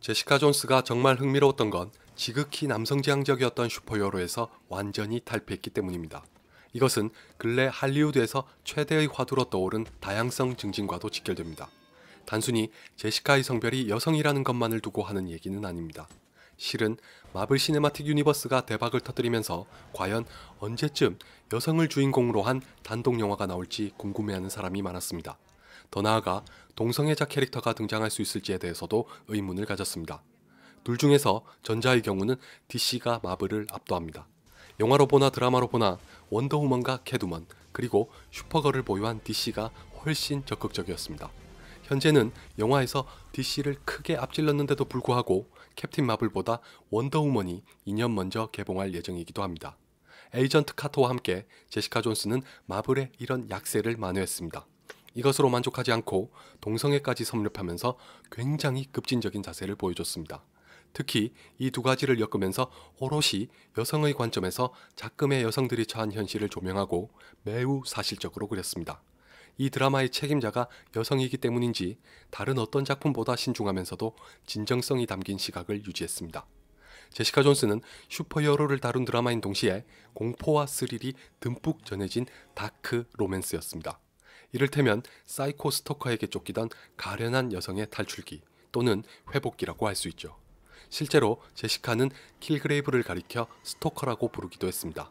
제시카 존스가 정말 흥미로웠던 건 지극히 남성지향적이었던 슈퍼히어로에서 완전히 탈피했기 때문입니다. 이것은 근래 할리우드에서 최대의 화두로 떠오른 다양성 증진과도 직결됩니다. 단순히 제시카의 성별이 여성이라는 것만을 두고 하는 얘기는 아닙니다. 실은 마블 시네마틱 유니버스가 대박을 터뜨리면서 과연 언제쯤 여성을 주인공으로 한 단독 영화가 나올지 궁금해하는 사람이 많았습니다. 더 나아가 동성애자 캐릭터가 등장할 수 있을지에 대해서도 의문을 가졌습니다. 둘 중에서 전자의 경우는 DC가 마블을 압도합니다. 영화로 보나 드라마로 보나 원더우먼과 캐두먼 그리고 슈퍼걸을 보유한 DC가 훨씬 적극적이었습니다. 현재는 영화에서 DC를 크게 앞질렀는데도 불구하고 캡틴 마블보다 원더우먼이 2년 먼저 개봉할 예정이기도 합니다. 에이전트 카터와 함께 제시카 존스는 마블의 이런 약세를 만회했습니다. 이것으로 만족하지 않고 동성애까지 섭렵하면서 굉장히 급진적인 자세를 보여줬습니다. 특히 이 두 가지를 엮으면서 오롯이 여성의 관점에서 작금의 여성들이 처한 현실을 조명하고 매우 사실적으로 그렸습니다. 이 드라마의 책임자가 여성이기 때문인지 다른 어떤 작품보다 신중하면서도 진정성이 담긴 시각을 유지했습니다. 제시카 존스는 슈퍼히어로를 다룬 드라마인 동시에 공포와 스릴이 듬뿍 전해진 다크 로맨스였습니다. 이를테면 사이코 스토커에게 쫓기던 가련한 여성의 탈출기 또는 회복기라고 할 수 있죠. 실제로 제시카는 킬그레이브를 가리켜 스토커라고 부르기도 했습니다.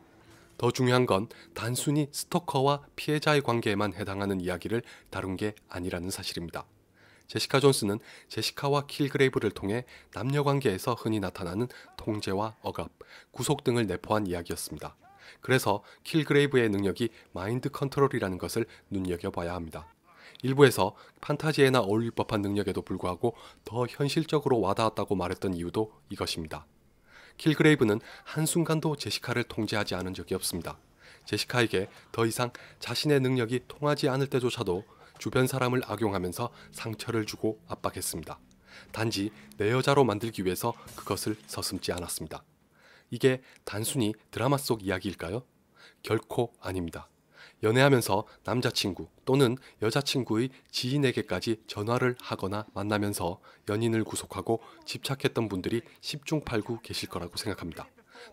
더 중요한 건 단순히 스토커와 피해자의 관계에만 해당하는 이야기를 다룬 게 아니라는 사실입니다. 제시카 존스는 제시카와 킬그레이브를 통해 남녀 관계에서 흔히 나타나는 통제와 억압, 구속 등을 내포한 이야기였습니다. 그래서 킬그레이브의 능력이 마인드 컨트롤이라는 것을 눈여겨봐야 합니다. 일부에서 판타지에나 어울릴 법한 능력에도 불구하고 더 현실적으로 와닿았다고 말했던 이유도 이것입니다. 킬그레이브는 한순간도 제시카를 통제하지 않은 적이 없습니다. 제시카에게 더 이상 자신의 능력이 통하지 않을 때조차도 주변 사람을 악용하면서 상처를 주고 압박했습니다. 단지 내 여자로 만들기 위해서 그것을 서슴지 않았습니다. 이게 단순히 드라마 속 이야기일까요? 결코 아닙니다. 연애하면서 남자친구 또는 여자친구의 지인에게까지 전화를 하거나 만나면서 연인을 구속하고 집착했던 분들이 십중팔구 계실 거라고 생각합니다.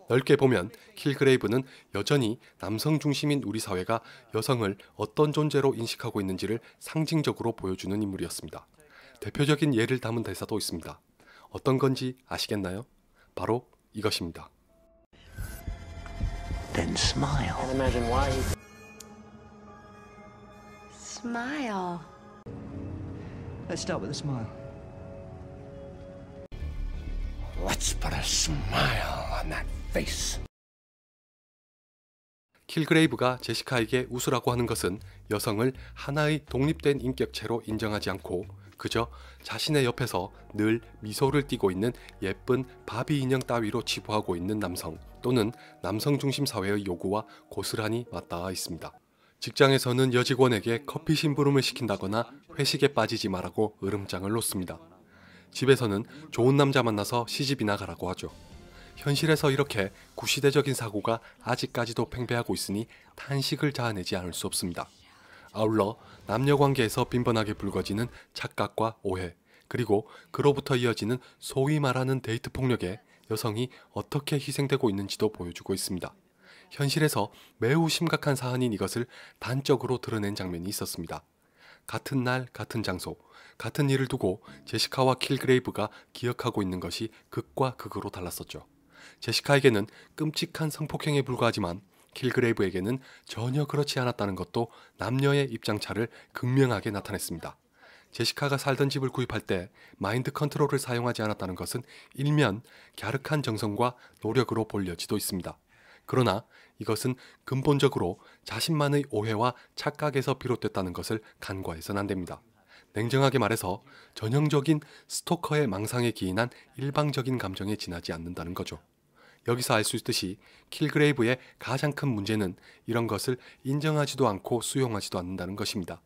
넓게 보면 킬그레이브는 여전히 남성 중심인 우리 사회가 여성을 어떤 존재로 인식하고 있는지를 상징적으로 보여주는 인물이었습니다. 대표적인 예를 담은 대사도 있습니다. 어떤 건지 아시겠나요? 바로 이것입니다. then smile. And imagine why he... Smile. Let's start with a smile. Let's put a smile on that face. 킬그레이브가 제시카에게 우수라고 하는 것은 여성을 하나의 독립된 인격체로 인정하지 않고 그저 자신의 옆에서 늘 미소를 띠고 있는 예쁜 바비 인형 따위로 치부하고 있는 남성 또는 남성 중심 사회의 요구와 고스란히 맞닿아 있습니다. 직장에서는 여직원에게 커피 심부름을 시킨다거나 회식에 빠지지 말라고 으름장을 놓습니다. 집에서는 좋은 남자 만나서 시집이나 가라고 하죠. 현실에서 이렇게 구시대적인 사고가 아직까지도 팽배하고 있으니 탄식을 자아내지 않을 수 없습니다. 아울러 남녀 관계에서 빈번하게 불거지는 착각과 오해, 그리고 그로부터 이어지는 소위 말하는 데이트 폭력에 여성이 어떻게 희생되고 있는지도 보여주고 있습니다. 현실에서 매우 심각한 사안인 이것을 단적으로 드러낸 장면이 있었습니다. 같은 날, 같은 장소, 같은 일을 두고 제시카와 킬그레이브가 기억하고 있는 것이 극과 극으로 달랐었죠. 제시카에게는 끔찍한 성폭행에 불과하지만 킬그레이브에게는 전혀 그렇지 않았다는 것도 남녀의 입장차를 극명하게 나타냈습니다. 제시카가 살던 집을 구입할 때 마인드 컨트롤을 사용하지 않았다는 것은 일면 갸륵한 정성과 노력으로 볼 여지도 있습니다. 그러나 이것은 근본적으로 자신만의 오해와 착각에서 비롯됐다는 것을 간과해서는 안 됩니다. 냉정하게 말해서 전형적인 스토커의 망상에 기인한 일방적인 감정에 지나지 않는다는 거죠. 여기서 알 수 있듯이 킬그레이브의 가장 큰 문제는 이런 것을 인정하지도 않고 수용하지도 않는다는 것입니다.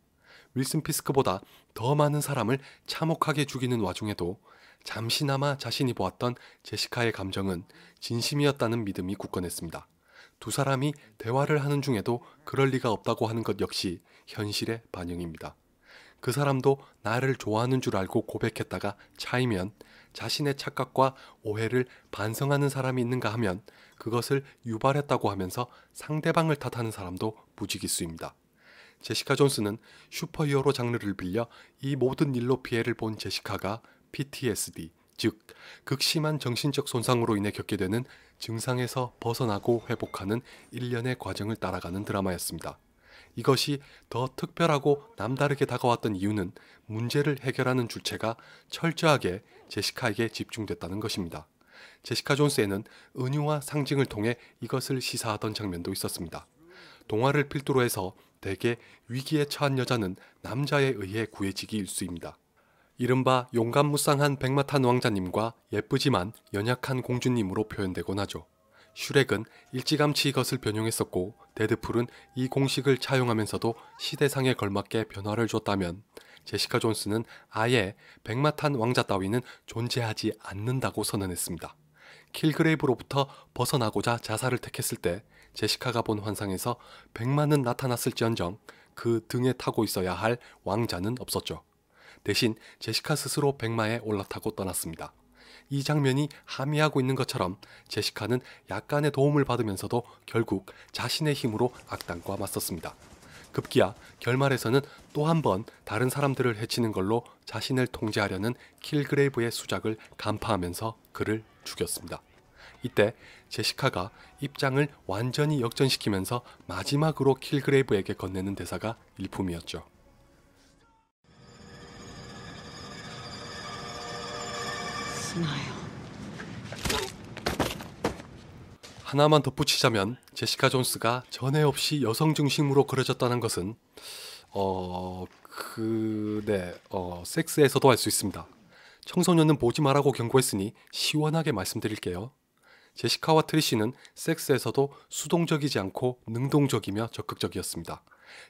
윌슨 피스크보다 더 많은 사람을 참혹하게 죽이는 와중에도 잠시나마 자신이 보았던 제시카의 감정은 진심이었다는 믿음이 굳건했습니다. 두 사람이 대화를 하는 중에도 그럴 리가 없다고 하는 것 역시 현실의 반영입니다. 그 사람도 나를 좋아하는 줄 알고 고백했다가 차이면 자신의 착각과 오해를 반성하는 사람이 있는가 하면 그것을 유발했다고 하면서 상대방을 탓하는 사람도 무지기수입니다. 제시카 존스는 슈퍼히어로 장르를 빌려 이 모든 일로 피해를 본 제시카가 PTSD, 즉 극심한 정신적 손상으로 인해 겪게 되는 증상에서 벗어나고 회복하는 일련의 과정을 따라가는 드라마였습니다. 이것이 더 특별하고 남다르게 다가왔던 이유는 문제를 해결하는 주체가 철저하게 제시카에게 집중됐다는 것입니다. 제시카 존스에는 은유와 상징을 통해 이것을 시사하던 장면도 있었습니다. 동화를 필두로 해서 대개 위기에 처한 여자는 남자에 의해 구해지기 일쑤입니다. 이른바 용감무쌍한 백마탄 왕자님과 예쁘지만 연약한 공주님으로 표현되곤 하죠. 슈렉은 일찌감치 이것을 변형했었고 데드풀은 이 공식을 차용하면서도 시대상에 걸맞게 변화를 줬다면 제시카 존스는 아예 백마탄 왕자 따위는 존재하지 않는다고 선언했습니다. 킬그레이브로부터 벗어나고자 자살을 택했을 때 제시카가 본 환상에서 백만은 나타났을지언정 그 등에 타고 있어야 할 왕자는 없었죠. 대신 제시카 스스로 백마에 올라타고 떠났습니다. 이 장면이 함의하고 있는 것처럼 제시카는 약간의 도움을 받으면서도 결국 자신의 힘으로 악당과 맞섰습니다. 급기야 결말에서는 또 한 번 다른 사람들을 해치는 걸로 자신을 통제하려는 킬그레이브의 수작을 간파하면서 그를 죽였습니다. 이때 제시카가 입장을 완전히 역전시키면서 마지막으로 킬그레이브에게 건네는 대사가 일품이었죠. 하나만 덧붙이자면 제시카 존스가 전에 없이 여성 중심으로 그려졌다는 것은 어 그네 어 섹스에서도 알 수 있습니다. 청소년은 보지 말라고 경고했으니 시원하게 말씀드릴게요. 제시카와 트리시는 섹스에서도 수동적이지 않고 능동적이며 적극적이었습니다.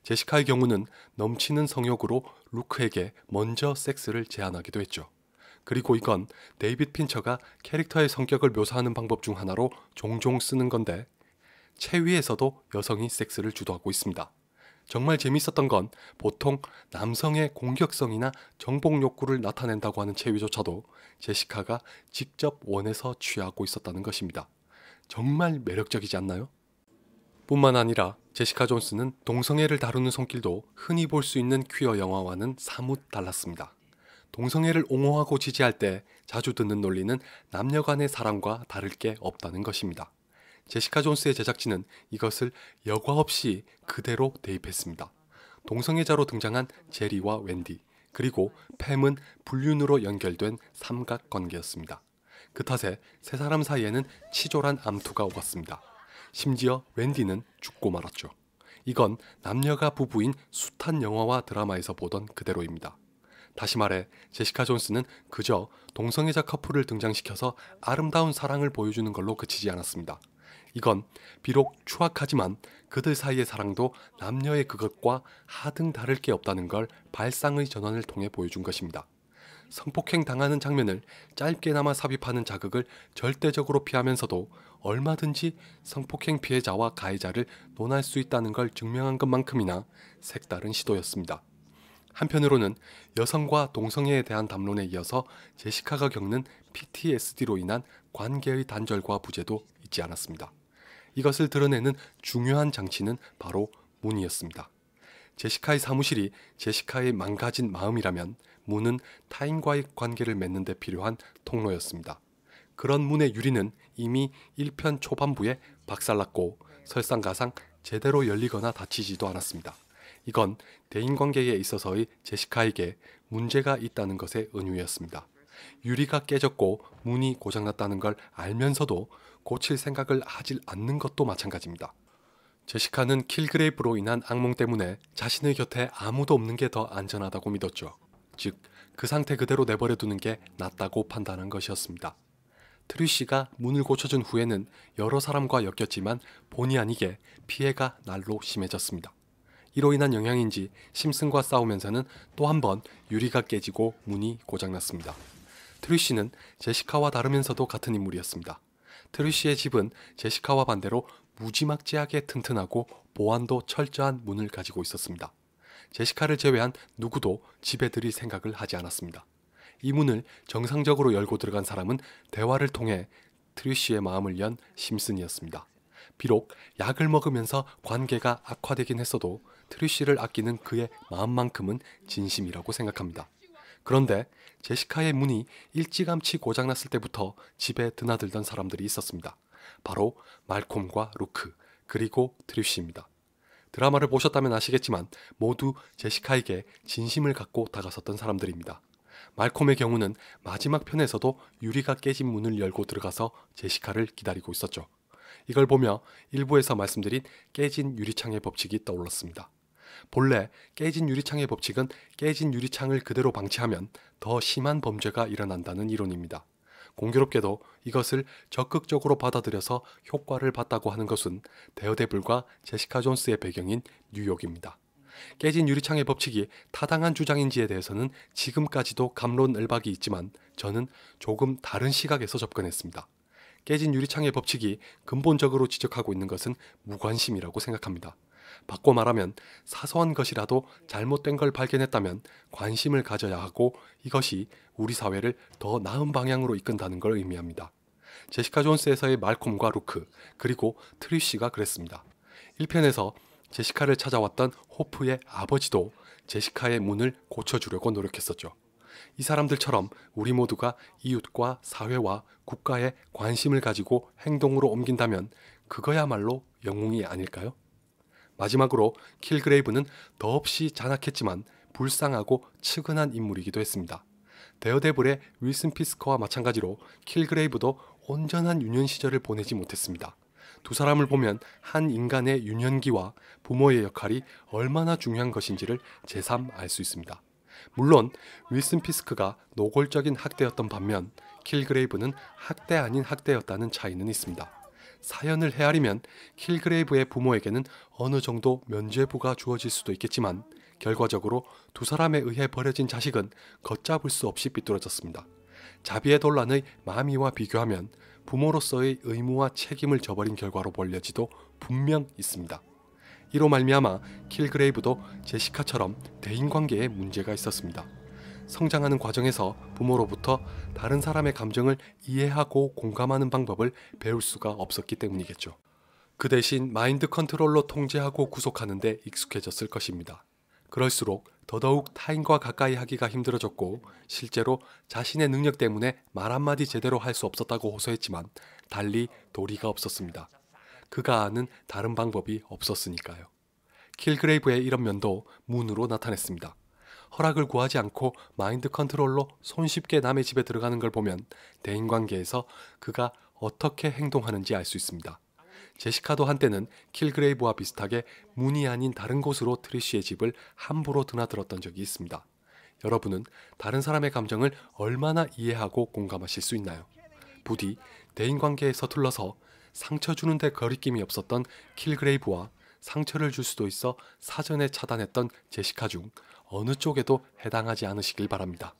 제시카의 경우는 넘치는 성욕으로 루크에게 먼저 섹스를 제안하기도 했죠. 그리고 이건 데이빗 핀처가 캐릭터의 성격을 묘사하는 방법 중 하나로 종종 쓰는 건데 체위에서도 여성이 섹스를 주도하고 있습니다. 정말 재밌었던 건 보통 남성의 공격성이나 정복 욕구를 나타낸다고 하는 체위조차도 제시카가 직접 원해서 취하고 있었다는 것입니다. 정말 매력적이지 않나요? 뿐만 아니라 제시카 존스는 동성애를 다루는 손길도 흔히 볼 수 있는 퀴어 영화와는 사뭇 달랐습니다. 동성애를 옹호하고 지지할 때 자주 듣는 논리는 남녀 간의 사랑과 다를 게 없다는 것입니다. 제시카 존스의 제작진은 이것을 여과 없이 그대로 대입했습니다. 동성애자로 등장한 제리와 웬디, 그리고 팸은 불륜으로 연결된 삼각관계였습니다. 그 탓에 세 사람 사이에는 치졸한 암투가 오갔습니다. 심지어 웬디는 죽고 말았죠. 이건 남녀가 부부인 숱한 영화와 드라마에서 보던 그대로입니다. 다시 말해 제시카 존스는 그저 동성애자 커플을 등장시켜서 아름다운 사랑을 보여주는 걸로 그치지 않았습니다. 이건 비록 추악하지만 그들 사이의 사랑도 남녀의 그것과 하등 다를 게 없다는 걸 발상의 전환을 통해 보여준 것입니다. 성폭행 당하는 장면을 짧게나마 삽입하는 자극을 절대적으로 피하면서도 얼마든지 성폭행 피해자와 가해자를 논할 수 있다는 걸 증명한 것만큼이나 색다른 시도였습니다. 한편으로는 여성과 동성애에 대한 담론에 이어서 제시카가 겪는 PTSD로 인한 관계의 단절과 부재도 잊지 않았습니다. 이것을 드러내는 중요한 장치는 바로 문이었습니다. 제시카의 사무실이 제시카의 망가진 마음이라면 문은 타인과의 관계를 맺는 데 필요한 통로였습니다. 그런 문의 유리는 이미 1편 초반부에 박살났고 설상가상 제대로 열리거나 닫히지도 않았습니다. 이건 대인관계에 있어서의 제시카에게 문제가 있다는 것의 은유였습니다. 유리가 깨졌고 문이 고장났다는 걸 알면서도 고칠 생각을 하질 않는 것도 마찬가지입니다. 제시카는 킬그레이브로 인한 악몽 때문에 자신의 곁에 아무도 없는 게 더 안전하다고 믿었죠. 즉, 그 상태 그대로 내버려두는 게 낫다고 판단한 것이었습니다. 트리시가 문을 고쳐준 후에는 여러 사람과 엮였지만 본의 아니게 피해가 날로 심해졌습니다. 이로 인한 영향인지 심슨과 싸우면서는 또 한 번 유리가 깨지고 문이 고장났습니다. 트리시는 제시카와 다르면서도 같은 인물이었습니다. 트루시의 집은 제시카와 반대로 무지막지하게 튼튼하고 보안도 철저한 문을 가지고 있었습니다. 제시카를 제외한 누구도 집에 들이 생각을 하지 않았습니다. 이 문을 정상적으로 열고 들어간 사람은 대화를 통해 트루시의 마음을 연 심슨이었습니다. 비록 약을 먹으면서 관계가 악화되긴 했어도 트루시를 아끼는 그의 마음만큼은 진심이라고 생각합니다. 그런데 제시카의 문이 일찌감치 고장났을 때부터 집에 드나들던 사람들이 있었습니다. 바로 말콤과 루크, 그리고 드류시입니다. 드라마를 보셨다면 아시겠지만 모두 제시카에게 진심을 갖고 다가섰던 사람들입니다. 말콤의 경우는 마지막 편에서도 유리가 깨진 문을 열고 들어가서 제시카를 기다리고 있었죠. 이걸 보며 일부에서 말씀드린 깨진 유리창의 법칙이 떠올랐습니다. 본래 깨진 유리창의 법칙은 깨진 유리창을 그대로 방치하면 더 심한 범죄가 일어난다는 이론입니다. 공교롭게도 이것을 적극적으로 받아들여서 효과를 봤다고 하는 것은 대어대불과 제시카 존스의 배경인 뉴욕입니다. 깨진 유리창의 법칙이 타당한 주장인지에 대해서는 지금까지도 감론을박이 있지만 저는 조금 다른 시각에서 접근했습니다. 깨진 유리창의 법칙이 근본적으로 지적하고 있는 것은 무관심이라고 생각합니다. 바꿔 말하면 사소한 것이라도 잘못된 걸 발견했다면 관심을 가져야 하고 이것이 우리 사회를 더 나은 방향으로 이끈다는 걸 의미합니다. 제시카 존스에서의 말콤과 루크 그리고 트리쉬가 그랬습니다. 1편에서 제시카를 찾아왔던 호프의 아버지도 제시카의 문을 고쳐주려고 노력했었죠. 이 사람들처럼 우리 모두가 이웃과 사회와 국가에 관심을 가지고 행동으로 옮긴다면 그거야말로 영웅이 아닐까요? 마지막으로 킬그레이브는 더없이 잔악했지만 불쌍하고 측은한 인물이기도 했습니다. 데어데블의 윌슨 피스커와 마찬가지로 킬그레이브도 온전한 유년 시절을 보내지 못했습니다. 두 사람을 보면 한 인간의 유년기와 부모의 역할이 얼마나 중요한 것인지를 제삼 알 수 있습니다. 물론 윌슨 피스크가 노골적인 학대였던 반면 킬그레이브는 학대 아닌 학대였다는 차이는 있습니다. 사연을 헤아리면 킬그레이브의 부모에게는 어느 정도 면죄부가 주어질 수도 있겠지만 결과적으로 두 사람에 의해 버려진 자식은 걷잡을 수 없이 삐뚤어졌습니다. 자비의 논란의 마미와 비교하면 부모로서의 의무와 책임을 저버린 결과로 벌려지도 분명 있습니다. 이로 말미암아 킬그레이브도 제시카처럼 대인관계에 문제가 있었습니다. 성장하는 과정에서 부모로부터 다른 사람의 감정을 이해하고 공감하는 방법을 배울 수가 없었기 때문이겠죠. 그 대신 마인드 컨트롤로 통제하고 구속하는데 익숙해졌을 것입니다. 그럴수록 더더욱 타인과 가까이 하기가 힘들어졌고 실제로 자신의 능력 때문에 말 한마디 제대로 할 수 없었다고 호소했지만 달리 도리가 없었습니다. 그가 아는 다른 방법이 없었으니까요. 킬그레이브의 이런 면도 문으로 나타냈습니다. 허락을 구하지 않고 마인드 컨트롤로 손쉽게 남의 집에 들어가는 걸 보면 대인관계에서 그가 어떻게 행동하는지 알 수 있습니다. 제시카도 한때는 킬그레이브와 비슷하게 문이 아닌 다른 곳으로 트리쉬의 집을 함부로 드나들었던 적이 있습니다. 여러분은 다른 사람의 감정을 얼마나 이해하고 공감하실 수 있나요? 부디 대인관계에 서둘러서 상처 주는데 거리낌이 없었던 킬그레이브와 상처를 줄 수도 있어 사전에 차단했던 제시카 중 어느 쪽에도 해당하지 않으시길 바랍니다.